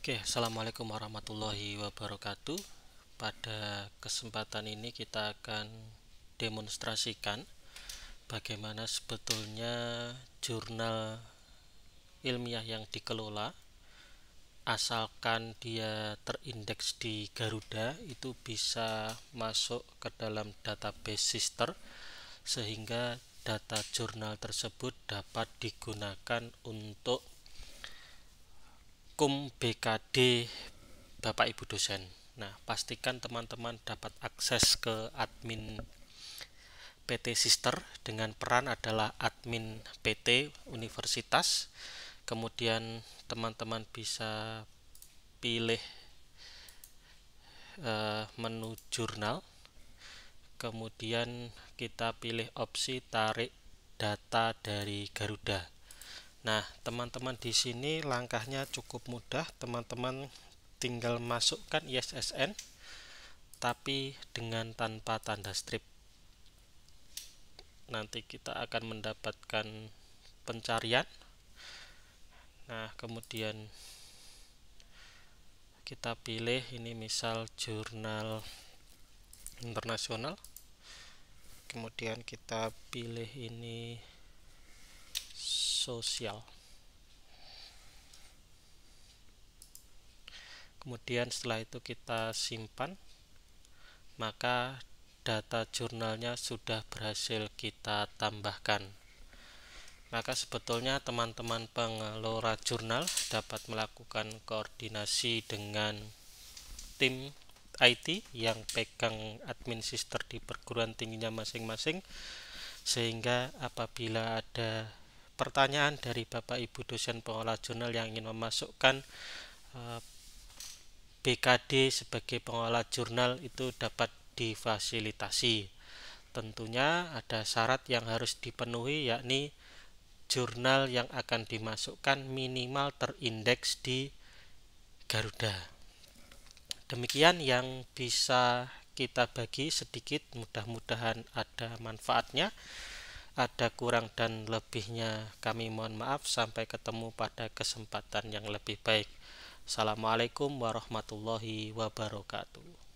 Oke, Assalamualaikum warahmatullahi wabarakatuh Pada kesempatan ini kita akan demonstrasikan Bagaimana sebetulnya jurnal ilmiah yang dikelola Asalkan dia terindeks di Garuda Itu bisa masuk ke dalam database sister Sehingga data jurnal tersebut dapat digunakan untuk hukum BKD Bapak Ibu dosen. Nah, pastikan teman-teman dapat akses ke admin PT Sister dengan peran adalah admin PT universitas. Kemudian teman-teman bisa pilih e, menu jurnal. Kemudian kita pilih opsi tarik data dari Garuda. Nah, teman-teman di sini langkahnya cukup mudah. Teman-teman tinggal masukkan ISSN tapi dengan tanpa tanda strip. Nanti kita akan mendapatkan pencarian. Nah, kemudian kita pilih ini misal jurnal internasional. Kemudian kita pilih ini sosial. Kemudian setelah itu kita simpan, maka data jurnalnya sudah berhasil kita tambahkan. Maka sebetulnya teman-teman pengelola jurnal dapat melakukan koordinasi dengan tim IT yang pegang admin sister di perguruan tingginya masing-masing sehingga apabila ada pertanyaan dari Bapak Ibu dosen pengolah jurnal yang ingin memasukkan eh, BKD sebagai pengolah jurnal itu dapat difasilitasi. Tentunya ada syarat yang harus dipenuhi yakni jurnal yang akan dimasukkan minimal terindeks di Garuda. Demikian yang bisa kita bagi sedikit, mudah-mudahan ada manfaatnya ada kurang dan lebihnya kami mohon maaf sampai ketemu pada kesempatan yang lebih baik. Assalamualaikum warahmatullahi wabarakatuh.